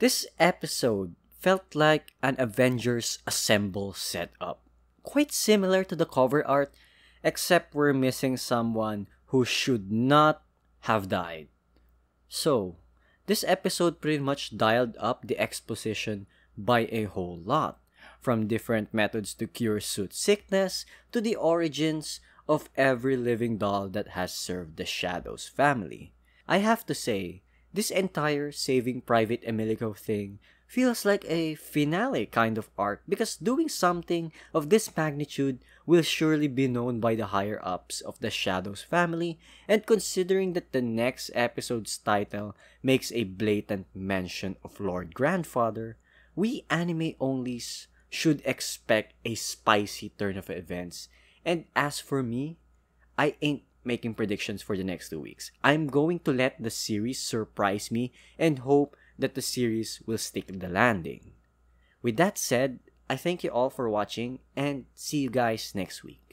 This episode felt like an Avengers Assemble setup. Quite similar to the cover art, except we're missing someone who should not have died. So, this episode pretty much dialed up the exposition by a whole lot, from different methods to cure suit sickness to the origins of every living doll that has served the Shadows family. I have to say, this entire Saving Private Emilico thing feels like a finale kind of arc because doing something of this magnitude will surely be known by the higher ups of the Shadows family, and considering that the next episode's title makes a blatant mention of Lord Grandfather, we anime onlys should expect a spicy turn of events. And as for me, I ain't making predictions for the next two weeks. I'm going to let the series surprise me and hope that the series will stick the landing. With that said, I thank you all for watching and see you guys next week.